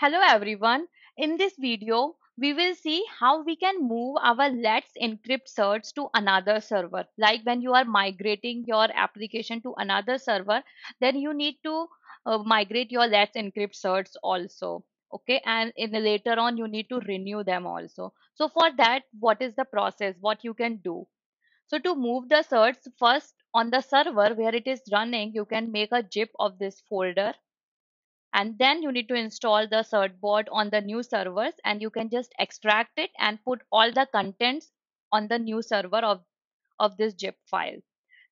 Hello everyone. In this video, we will see how we can move our Let's Encrypt certs to another server. Like when you are migrating your application to another server, then you need to uh, migrate your Let's Encrypt certs also. Okay, and in later on, you need to renew them also. So for that, what is the process? What you can do? So to move the certs, first on the server where it is running, you can make a zip of this folder and then you need to install the cert board on the new servers and you can just extract it and put all the contents on the new server of of this zip file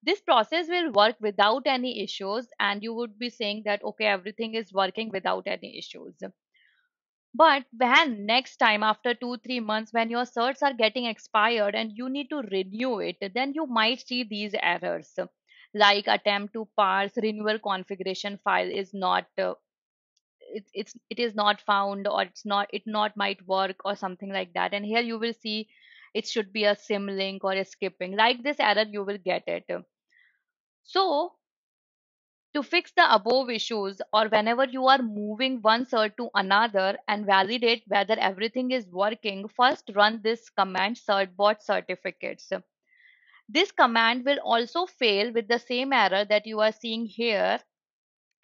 this process will work without any issues and you would be saying that okay everything is working without any issues but when next time after two three months when your certs are getting expired and you need to renew it then you might see these errors like attempt to parse renewal configuration file is not uh, it's it is not found or it's not it not might work or something like that and here you will see it should be a sim link or a skipping like this error you will get it so to fix the above issues or whenever you are moving one cert to another and validate whether everything is working, first run this command certbot certificates. This command will also fail with the same error that you are seeing here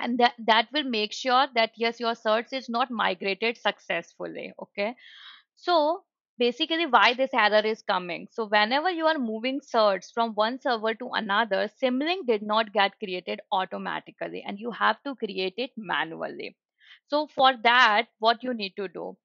and that, that will make sure that yes your search is not migrated successfully okay so basically why this error is coming so whenever you are moving search from one server to another symlink did not get created automatically and you have to create it manually so for that what you need to do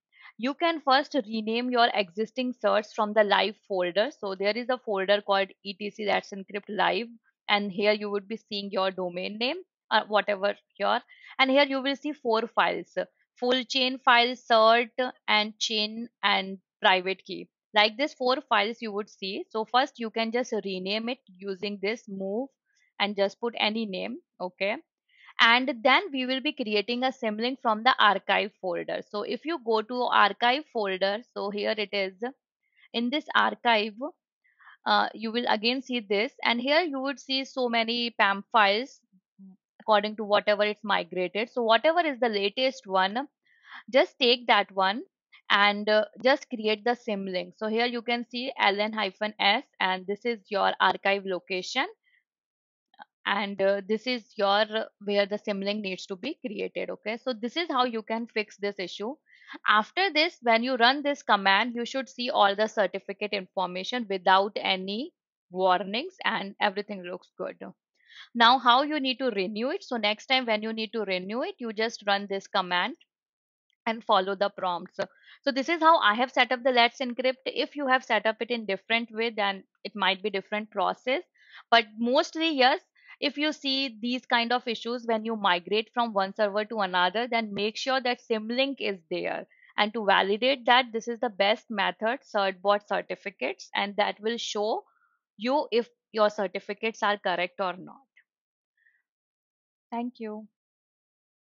you can first rename your existing search from the live folder so there is a folder called etc that's encrypt live and here you would be seeing your domain name or uh, whatever here and here you will see four files full chain file cert and chain and private key like this four files you would see so first you can just rename it using this move and just put any name okay and then we will be creating a symlink from the archive folder so if you go to archive folder so here it is in this archive uh, you will again see this and here you would see so many pam files according to whatever it's migrated. So whatever is the latest one, just take that one and uh, just create the simlink. So here you can see ln-s and this is your archive location and uh, this is your uh, where the simlink needs to be created okay so this is how you can fix this issue after this when you run this command you should see all the certificate information without any warnings and everything looks good now, how you need to renew it. So next time when you need to renew it, you just run this command and follow the prompts. So this is how I have set up the Let's Encrypt. If you have set up it in different way, then it might be different process. But mostly, yes, if you see these kind of issues when you migrate from one server to another, then make sure that Simlink is there. And to validate that, this is the best method, CertBot certificates, and that will show you if your certificates are correct or not. Thank you.